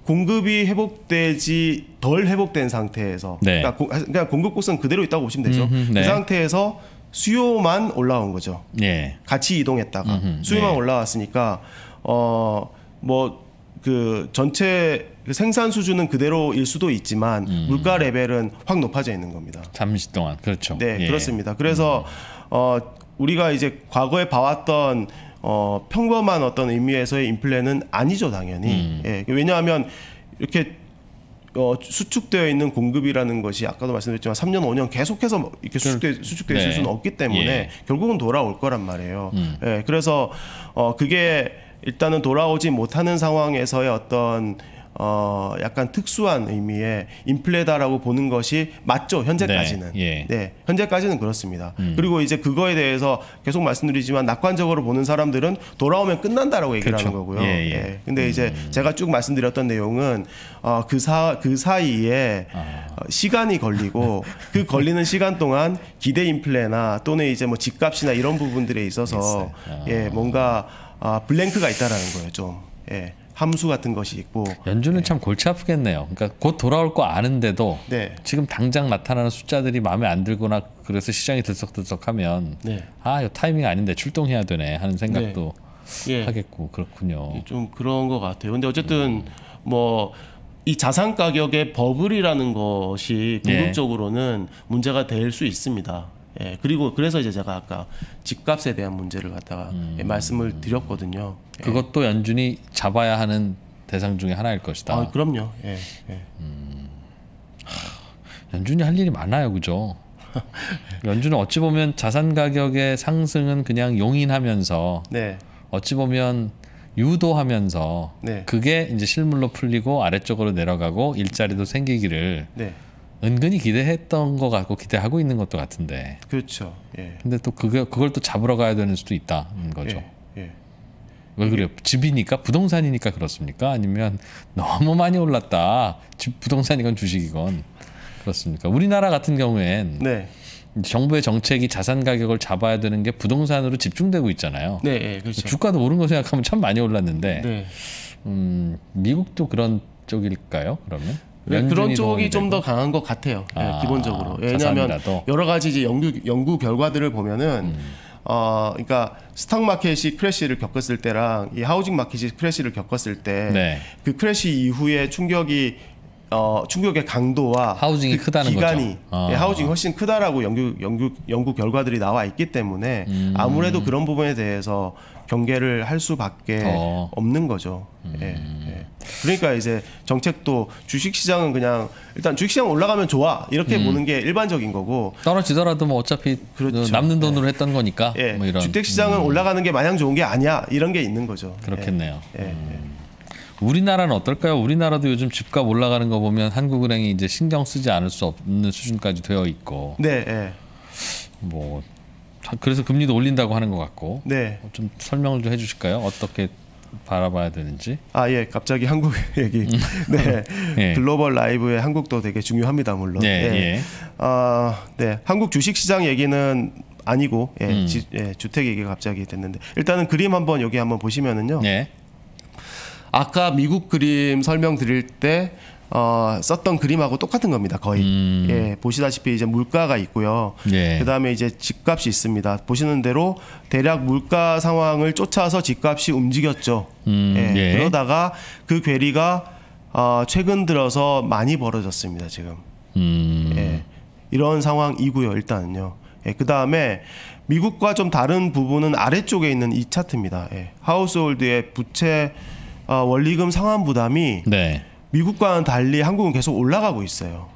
A: 공급이 회복되지 덜 회복된 상태에서 네. 그러니까, 고, 그러 그러니까 공급 곡선 그대로 있다고 보시면 되죠. 음흠, 네. 그 상태에서 수요만 올라온 거죠. 네. 같이 이동했다가 음흠, 네. 수요만 올라왔으니까 어뭐 그 전체 그 생산 수준은 그대로일 수도 있지만 음. 물가 레벨은 확 높아져 있는 겁니다. 잠시 동안 그렇죠. 네 예. 그렇습니다. 그래서 음. 어 우리가 이제 과거에 봐왔던 어, 평범한 어떤 의미에서의 인플레는 아니죠 당연히. 음. 예, 왜냐하면 이렇게 어, 수축되어 있는 공급이라는 것이 아까도 말씀드렸지만 3년 5년 계속해서 이렇게 수축돼 수축될 네. 수는 없기 때문에 예. 결국은 돌아올 거란 말이에요. 음. 예, 그래서 어, 그게 일단은 돌아오지 못하는 상황에서의 어떤 어 약간 특수한 의미의 인플레다라고 보는 것이 맞죠 현재까지는 네, 예. 네 현재까지는 그렇습니다 음. 그리고 이제 그거에 대해서 계속 말씀드리지만 낙관적으로 보는 사람들은 돌아오면 끝난다라고 얘기를 그렇 하는 거고요 예, 예. 예. 근데 음. 이제 제가 쭉 말씀드렸던 내용은 어 그 사그 그 사이에 아. 어, 시간이 걸리고 그 걸리는 시간 동안 기대 인플레나 또는 이제 뭐 집값이나 이런 부분들에 있어서 아. 예 뭔가 아 블랭크가 있다라는 거예요 좀 예. 함수 같은 것이 있고
B: 연준은 네. 참 골치 아프겠네요. 그러니까 곧 돌아올 거 아는데도 네. 지금 당장 나타나는 숫자들이 마음에 안 들거나 그래서 시장이 들썩들썩하면 네. 아 이거 타이밍 아닌데 출동해야 되네 하는 생각도 네. 예. 하겠고 그렇군요.
A: 예, 좀 그런 것 같아요. 근데 어쨌든 음. 뭐 뭐이 자산 가격의 버블이라는 것이 네. 궁극적으로는 문제가 될 수 있습니다. 예, 그리고 그래서 이제 제가 아까 집값에 대한 문제를 갖다가 음. 예, 말씀을 드렸거든요. 예. 그것도 예. 연준이 잡아야 하는 대상 중의
B: 하나일 것이다. 아, 그럼요.
A: 예. 예. 음,
B: 하, 연준이 할 일이 많아요, 그죠? 연준은 어찌 보면 자산 가격의 상승은 그냥 용인하면서 네. 어찌 보면 유도하면서 네. 그게 이제 실물로 풀리고 아래쪽으로 내려가고 일자리도 생기기를 네. 은근히 기대했던 것 같고 기대하고 있는 것도 같은데 그렇죠. 예. 근데 또 그게 그걸 또 잡으러 가야 되는 수도 있다는 거죠. 예. 왜 그래요? 집이니까 부동산이니까 그렇습니까? 아니면 너무 많이 올랐다. 집 부동산이건 주식이건 그렇습니까? 우리나라 같은 경우엔 네. 정부의 정책이 자산 가격을 잡아야 되는 게 부동산으로 집중되고
A: 있잖아요. 네, 네 그렇죠. 주가도
B: 오른 거 생각하면 참 많이 올랐는데 네. 음, 미국도 그런 쪽일까요? 그러면? 네, 그런 쪽이 좀
A: 더 강한 것 같아요. 네, 아, 네, 기본적으로. 왜냐하면 자산이라도? 여러 가지 이제 연구, 연구 결과들을 보면은 음. 어 그러니까 스탁 마켓이 크래시를 겪었을 때랑 이 하우징 마켓이 크래시를 겪었을 때그 네. 그 크래시 이후에 충격이 어, 충격의 강도와 하우징이 그 크다는 기간이 거죠. 아. 예, 하우징이 훨씬 크다라고 연구 연구 연구 결과들이 나와 있기 때문에 음. 아무래도 그런 부분에 대해서 경계를 할 수밖에 어. 없는 거죠. 음. 예, 예. 그러니까 이제 정책도 주식시장은 그냥 일단 주식시장 올라가면 좋아 이렇게 음. 보는 게 일반적인 거고
B: 떨어지더라도 뭐 어차피 그렇죠. 그 남는 돈으로 예. 했던 거니까 예. 뭐 이런 주택시장은
A: 음. 올라가는 게 마냥 좋은 게 아니야 이런 게 있는 거죠. 그렇겠네요. 예. 예, 예. 음.
B: 우리나라는 어떨까요? 우리나라도 요즘 집값 올라가는 거 보면 한국은행이 이제 신경 쓰지 않을 수 없는 수준까지 되어 있고. 네. 네. 뭐 그래서 금리도 올린다고 하는 것 같고. 네.
A: 좀 설명을 좀 해주실까요? 어떻게 바라봐야 되는지. 아 예, 갑자기 한국 얘기. 네, 예. 글로벌 라이브의 한국도 되게 중요합니다 물론. 네, 예, 예. 아, 네, 한국 주식 시장 얘기는 아니고 예, 음. 지, 예, 주택 얘기가 갑자기 됐는데 일단은 그림 한번 여기 한번 보시면은요. 예. 아까 미국 그림 설명드릴 때 어, 썼던 그림하고 똑같은 겁니다. 거의 음. 예, 보시다시피 이제 물가가 있고요. 예. 그다음에 이제 집값이 있습니다. 보시는 대로 대략 물가 상황을 쫓아서 집값이 움직였죠. 음. 예. 예. 그러다가 그 괴리가 어, 최근 들어서 많이 벌어졌습니다. 지금 음. 예, 이런 상황이고요. 일단은요. 예, 그 다음에 미국과 좀 다른 부분은 아래쪽에 있는 이 차트입니다. 예, 하우스홀드의 부채 어, 원리금 상환 부담이 네. 미국과는 달리 한국은 계속 올라가고 있어요.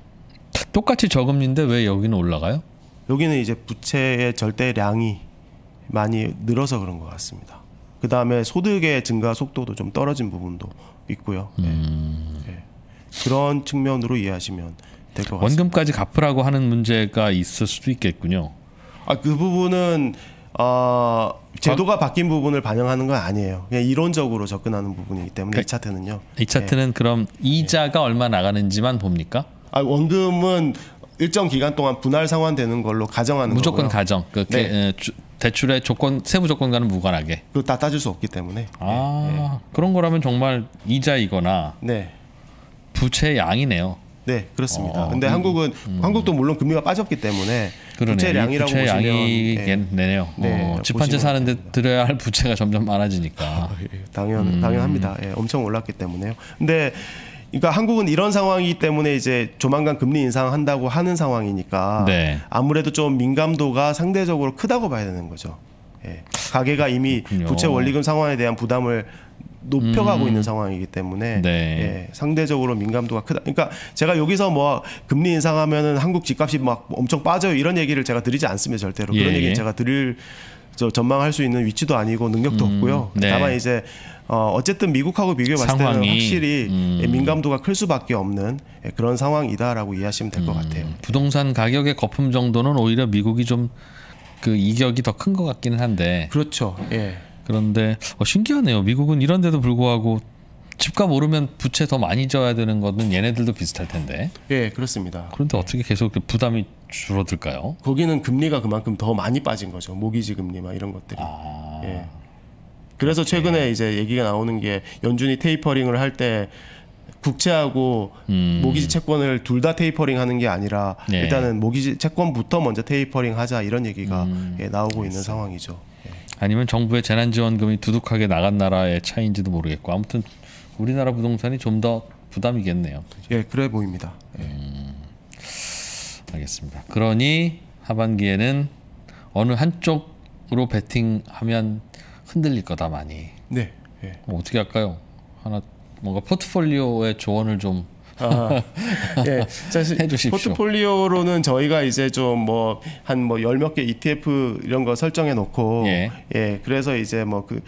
A: 똑같이 저금리인데 왜 여기는 올라가요? 여기는 이제 부채의 절대량이 많이 늘어서 그런 것 같습니다. 그 다음에 소득의 증가 속도도 좀 떨어진 부분도 있고요. 음. 네. 네. 그런 측면으로 이해하시면 될 것 같습니다. 원금까지 갚으라고 하는 문제가 있을 수도 있겠군요. 아, 그 부분은 어, 제도가 바뀐 부분을 반영하는 건 아니에요. 그냥 이론적으로 접근하는 부분이기 때문에 그, 이 차트는요. 이 차트는
B: 예. 그럼 예. 이자가 예. 얼마 나가는지만 봅니까?
A: 아, 원금은 일정 기간 동안 분할 상환되는 걸로 가정하는 무조건 거고요. 가정.
B: 그 네. 에, 어, 주, 대출의 조건 세부 조건과는 무관하게. 그다 따질 수 없기 때문에. 아 네. 그런 거라면 정말 이자이거나 네. 부채 양이네요. 네,
A: 그렇습니다. 어, 어, 근데 음, 한국은 음. 한국도 물론 금리가 빠졌기 때문에 부채량이라고 부채 보시면 양이겠네요. 네, 어, 네, 집한 채 사는데 들어야 할 부채가 점점 많아지니까 아, 예, 예. 당연 음. 당연합니다. 예, 엄청 올랐기 때문에요. 근데 그러니까 한국은 이런 상황이기 때문에 이제 조만간 금리 인상한다고 하는 상황이니까 네. 아무래도 좀 민감도가 상대적으로 크다고 봐야 되는 거죠. 예. 가계가 이미 그렇군요. 부채 원리금 상황에 대한 부담을 높여가고 음. 있는 상황이기 때문에 네. 예, 상대적으로 민감도가 크다. 그러니까 제가 여기서 뭐 금리 인상하면은 한국 집값이 막 엄청 빠져요 이런 얘기를 제가 드리지 않습니다 절대로 그런 예. 얘기는 제가 드릴 저 전망할 수 있는 위치도 아니고 능력도 음. 없고요. 네. 다만 이제 어 어쨌든 미국하고 비교해 봤을 때는 확실히 예, 음. 민감도가 클 수밖에 없는 예, 그런 상황이다라고 이해하시면 될것 음. 같아요.
B: 부동산 가격의 거품 정도는 오히려 미국이 좀 그 이격이 더 큰 것 같기는 한데 그렇죠. 예. 그런데 어, 신기하네요. 미국은 이런데도 불구하고 집값 오르면 부채 더 많이 져야 되는 거는 얘네들도 비슷할 텐데. 예, 그렇습니다. 그런데 어떻게 계속 부담이
A: 줄어들까요? 거기는 금리가 그만큼 더 많이 빠진 거죠. 모기지 금리 막 이런 것들이. 아... 예. 그래서 최근에 이제 얘기가 나오는 게 연준이 테이퍼링을 할 때 국채하고 음... 모기지 채권을 둘 다 테이퍼링 하는 게 아니라 네. 일단은 모기지 채권부터 먼저 테이퍼링 하자 이런 얘기가 음... 예, 나오고 알겠어. 있는 상황이죠. 아니면 정부의
B: 재난지원금이 두둑하게 나간 나라의 차이인지도 모르겠고 아무튼 우리나라 부동산이 좀 더 부담이겠네요. 그렇죠? 예, 그래 보입니다. 예. 음, 알겠습니다. 그러니 하반기에는 어느 한쪽으로 베팅하면 흔들릴
A: 거다 많이.
B: 네. 예. 뭐 어떻게 할까요? 하나 뭔가 포트폴리오의
A: 조언을 좀 아. 예, 사실 해주십시오. 포트폴리오로는 저희가 이제 좀 뭐 한 뭐 열 몇 개 ETF 이런 거 설정해 놓고 예. 예, 그래서 이제 뭐 그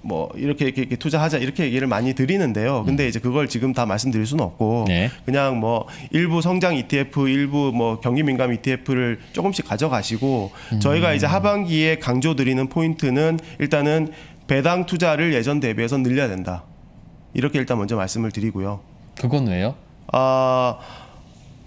A: 뭐 이렇게, 이렇게 이렇게, 투자하자 이렇게 얘기를 많이 드리는데요. 음. 근데 이제 그걸 지금 다 말씀드릴 수는 없고 네. 그냥 뭐 일부 성장 ETF, 일부 뭐 경기 민감 ETF를 조금씩 가져가시고 음. 저희가 이제 하반기에 강조드리는 포인트는 일단은 배당 투자를 예전 대비해서 늘려야 된다. 이렇게 일단 먼저 말씀을 드리고요. 그건 왜요? 어,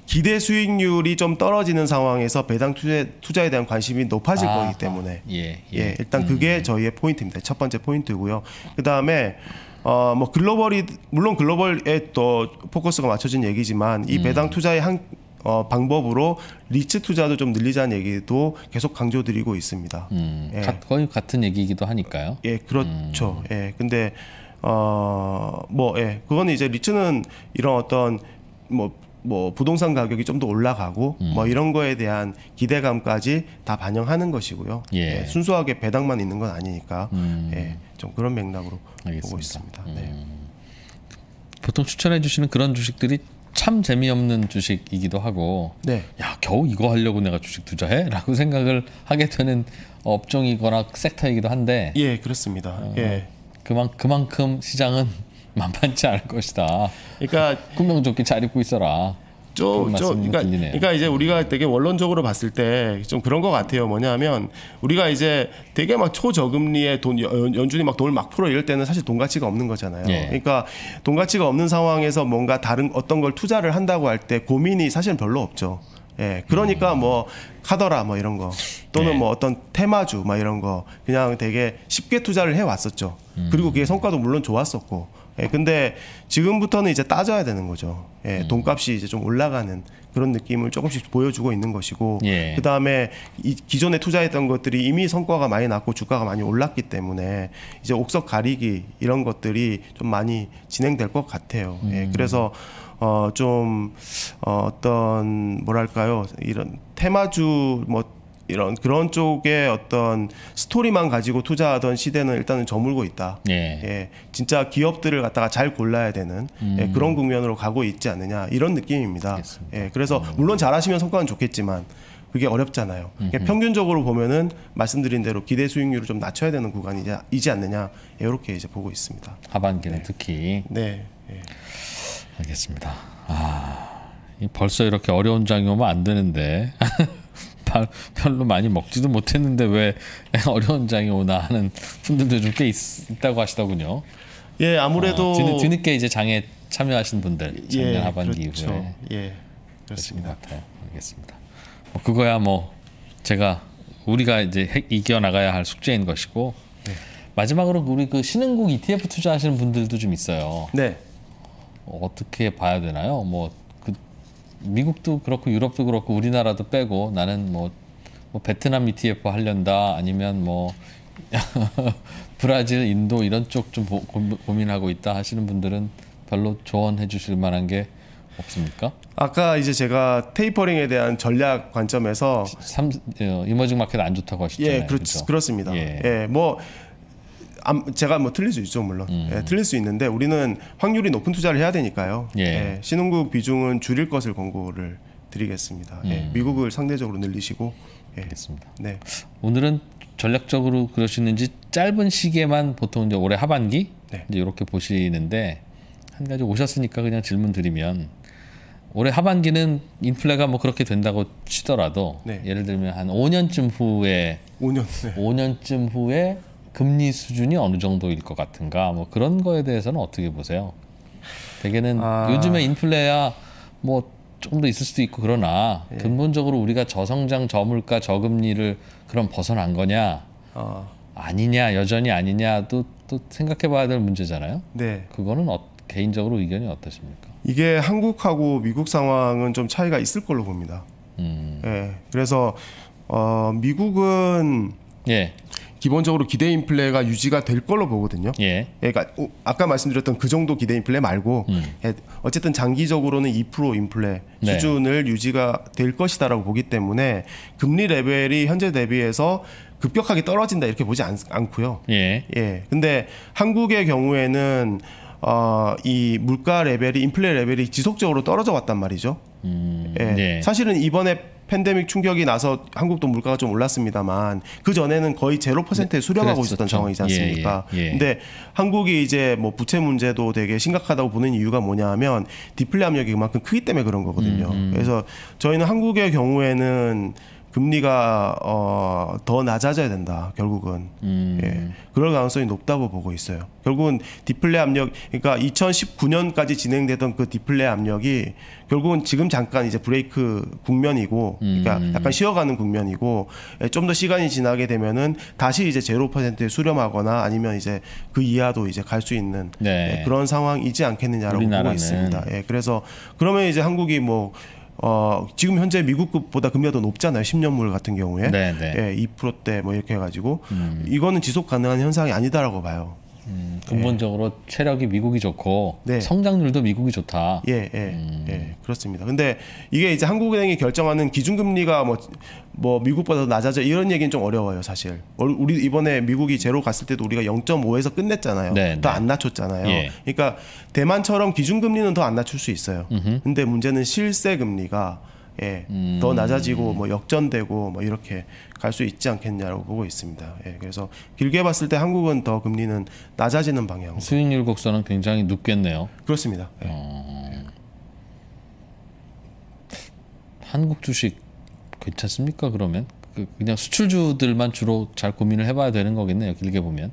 A: 기대 수익률이 좀 떨어지는 상황에서 배당 투자, 에 대한 관심이 높아질 아, 거기 때문에 아, 예, 예. 예 일단 그게 음. 저희의 포인트입니다. 첫 번째 포인트고요. 그 다음에 어 뭐 글로벌이 물론 글로벌에 또 포커스가 맞춰진 얘기지만 이 음. 배당 투자의 한 어, 방법으로 리츠 투자도 좀 늘리자는 얘기도 계속 강조드리고 있습니다. 음, 예. 가, 거의 같은 얘기이기도 하니까요. 예, 그렇죠. 음. 예, 근데 어뭐 예. 그거는 이제 리츠는 이런 어떤 뭐뭐 뭐 부동산 가격이 좀 더 올라가고 음. 뭐 이런 거에 대한 기대감까지 다 반영하는 것이고요. 예. 예, 순수하게 배당만 있는 건 아니니까 음. 예, 좀 그런 맥락으로 알겠습니다. 보고 있습니다. 음. 네.
B: 보통 추천해 주시는 그런 주식들이 참 재미없는 주식이기도 하고 네. 야 겨우 이거 하려고 내가 주식 투자해? 라고 생각을 하게 되는 업종이거나 섹터이기도 한데 예 그렇습니다. 어, 예. 그만 그만큼 시장은 만만치 않을 것이다. 그러니까 분명 좋게 잘 입고 있어라. 좀, 좀 그러니까, 그러니까
A: 이제 우리가 되게 원론적으로 봤을 때 좀 그런 것 같아요. 뭐냐면 우리가 이제 되게 막 초저금리에 돈 연, 준이 막 돈을 막 풀어 이럴 때는 사실 돈 가치가 없는 거잖아요. 예. 그러니까 돈 가치가 없는 상황에서 뭔가 다른 어떤 걸 투자를 한다고 할 때 고민이 사실 별로 없죠. 예, 그러니까 음. 뭐 카더라 뭐 이런 거 또는 네. 뭐 어떤 테마주 막 이런 거 그냥 되게 쉽게 투자를 해 왔었죠. 음. 그리고 그게 성과도 물론 좋았었고. 예, 근데 지금부터는 이제 따져야 되는 거죠. 예, 음. 돈값이 이제 좀 올라가는 그런 느낌을 조금씩 보여주고 있는 것이고 예. 그다음에 이 기존에 투자했던 것들이 이미 성과가 많이 났고 주가가 많이 올랐기 때문에 이제 옥석 가리기 이런 것들이 좀 많이 진행될 것 같아요. 예, 음. 예, 그래서 어, 좀 어, 어떤 뭐랄까요 이런 테마주 뭐 이런 그런 쪽에 어떤 스토리만 가지고 투자하던 시대는 일단은 저물고 있다. 예. 예 진짜 기업들을 갖다가 잘 골라야 되는 예, 음. 예, 그런 국면으로 가고 있지 않느냐 이런 느낌입니다. 알겠습니다. 예, 그래서 음. 물론 잘하시면 성과는 좋겠지만 그게 어렵잖아요. 그러니까 평균적으로 보면은 말씀드린 대로 기대 수익률을 좀 낮춰야 되는 구간이지 않느냐 이렇게 이제 보고 있습니다. 하반기는 네. 특히. 네. 예. 알겠습니다. 아,
B: 벌써 이렇게 어려운 장이 오면 안 되는데 별로 많이 먹지도 못했는데 왜 어려운 장이 오나 하는 분들도 좀꽤 있다고 하시더군요. 예, 아무래도 어, 뒤늦, 게 이제 장에 참여하신 분들 작년 예, 하반기 그렇죠. 이후에 예, 그렇습니다. 알겠습니다. 뭐 그거야 뭐 제가 우리가 이제 이겨 나가야 할 숙제인 것이고 네. 마지막으로 우리 그 신흥국 ETF 투자하시는 분들도 좀 있어요. 네. 어떻게 봐야 되나요? 뭐 그 미국도 그렇고 유럽도 그렇고 우리나라도 빼고 나는 뭐, 뭐 베트남 ETF 하려다 아니면 뭐 브라질, 인도 이런 쪽 좀 고민하고 있다 하시는 분들은 별로 조언해 주실 만한 게 없습니까?
A: 아까 이제 제가 테이퍼링에 대한 전략 관점에서 삼, 어, 이머징 마켓 안 좋다고 하셨잖아요. 예, 그렇, 그렇죠? 그렇습니다. 예. 예, 뭐 아, 제가 뭐 틀릴 수 있죠 물론 음. 예, 틀릴 수 있는데 우리는 확률이 높은 투자를 해야 되니까요. 예. 예, 신흥국 비중은 줄일 것을 권고를 드리겠습니다. 예, 음. 미국을 상대적으로 늘리시고 예. 알겠습니다. 네.
B: 오늘은 전략적으로 그러시는지 짧은 시기에만 보통 이제 올해 하반기 네. 이제 이렇게 보시는데 한 가지 오셨으니까 그냥 질문 드리면 올해 하반기는 인플레가 뭐 그렇게 된다고 치더라도 네. 예를 들면 한 5년쯤 후에 5년 네. 5년쯤 후에 금리 수준이 어느 정도일 것 같은가 뭐 그런 거에 대해서는 어떻게 보세요? 대개는 아... 요즘에 인플레야 뭐 조금 더 있을 수도 있고 그러나 예. 근본적으로 우리가 저성장 저물가 저금리를 그럼 벗어난 거냐 어. 아니냐 여전히 아니냐도 또 생각해봐야 될 문제잖아요. 네. 그거는 어, 개인적으로 의견이 어떠십니까?
A: 이게 한국하고 미국 상황은 좀 차이가 있을 걸로 봅니다. 음. 예. 그래서 어, 미국은 예. 기본적으로 기대 인플레가 유지가 될 걸로 보거든요. 예. 예 그러니까 아까 말씀드렸던 그 정도 기대 인플레 말고 음. 예, 어쨌든 장기적으로는 2% 인플레 네. 수준을 유지가 될 것이다라고 보기 때문에 금리 레벨이 현재 대비해서 급격하게 떨어진다 이렇게 보지 않, 고요 예. 예. 근데 한국의 경우에는 어, 이 물가 레벨이 인플레 레벨이 지속적으로 떨어져 왔단 말이죠. 음, 예. 네. 사실은 이번에 팬데믹 충격이 나서 한국도 물가가 좀 올랐습니다만 그 전에는 거의 제로 퍼센트에 네, 수렴하고 있었던 상황이지 않습니까? 예, 예, 예. 근데 한국이 이제 뭐 부채 문제도 되게 심각하다고 보는 이유가 뭐냐하면 디플레 압력이 그만큼 크기 때문에 그런 거거든요. 음, 음. 그래서 저희는 한국의 경우에는 금리가 어, 더 낮아져야 된다. 결국은 음. 예, 그럴 가능성이 높다고 보고 있어요. 결국은 디플레 압력, 그러니까 2019년까지 진행되던 그 디플레 압력이 결국은 지금 잠깐 이제 브레이크 국면이고, 그러니까 음. 약간 쉬어가는 국면이고, 예, 좀더 시간이 지나게 되면은 다시 이제 제로 퍼센트에 수렴하거나 아니면 이제 그 이하도 이제 갈 수 있는 네. 예, 그런 상황이지 않겠느냐라고 우리나라는. 보고 있습니다. 예, 그래서 그러면 이제 한국이 뭐 어, 지금 현재 미국보다 급 금리가 더 높잖아요. 10년물 같은 경우에. 네, 네. 예, 2%대 뭐 이렇게 해가지고. 음. 이거는 지속 가능한 현상이 아니다라고 봐요. 음, 예. 근본적으로 예. 체력이 미국이 좋고 네. 성장률도 미국이 좋다. 예, 예, 음. 예, 그렇습니다. 근데 이게 이제 한국은행이 결정하는 기준금리가 뭐, 뭐 미국보다 낮아져 이런 얘기는 좀 어려워요, 사실. 우리 이번에 미국이 제로 갔을 때도 우리가 0.5에서 끝냈잖아요. 네, 더안 네. 낮췄잖아요. 예. 그러니까 대만처럼 기준금리는 더 안 낮출 수 있어요. 음흠. 근데 문제는 실세금리가 예, 음. 더 낮아지고 뭐 역전되고 뭐 이렇게 갈수 있지 않겠냐고 라 보고 있습니다. 예, 그래서 길게 봤을 때 한국은 더 금리는 낮아지는 방향. 수익률 곡선은 굉장히 높겠네요. 그렇습니다. 예. 어... 한국 주식
B: 괜찮습니까 그러면? 그 그냥 그 수출주들만 주로 잘 고민을 해봐야 되는 거겠네요. 길게 보면.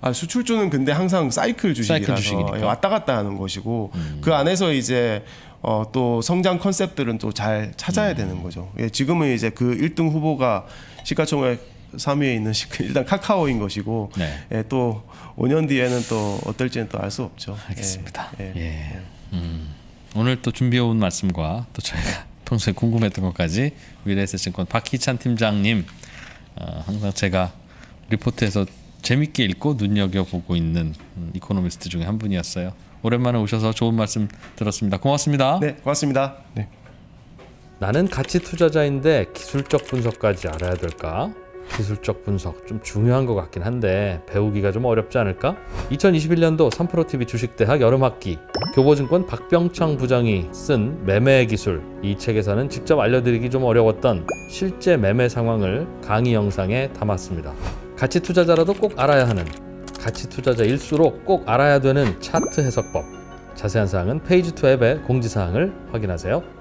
A: 아, 수출주는 근데 항상 사이클 주식이라서 사이클 예, 왔다 갔다 하는 것이고 음. 그 안에서 이제 어, 또 성장 컨셉들은 또 잘 찾아야 음. 되는 거죠. 예, 지금은 이제 그 1등 후보가 시가총액 3위에 있는 시, 일단 카카오인 것이고 네. 예, 또 5년 뒤에는 또 어떨지는 또 알 수 없죠. 알겠습니다. 예, 예, 예.
B: 음, 오늘 또 준비해온 말씀과 또 저희가 평소에 궁금했던 것까지 미래에셋증권 박희찬 팀장님 어, 항상 제가 리포트에서 재밌게 읽고 눈여겨보고 있는 음, 이코노미스트 중에 한 분이었어요. 오랜만에 오셔서 좋은 말씀 들었습니다. 고맙습니다. 네, 고맙습니다. 네. 나는 가치 투자자인데 기술적 분석까지 알아야 될까? 기술적 분석 좀 중요한 것 같긴 한데 배우기가 좀 어렵지 않을까? 2021년도 3프로TV 주식대학 여름학기 교보증권 박병창 부장이 쓴 매매 기술 이 책에서는 직접 알려드리기 좀 어려웠던 실제 매매 상황을 강의 영상에 담았습니다. 가치 투자자라도 꼭 알아야 하는 가치 투자자 일수록 꼭 알아야 되는 차트 해석법 자세한 사항은 페이지2 앱의 공지사항을 확인하세요.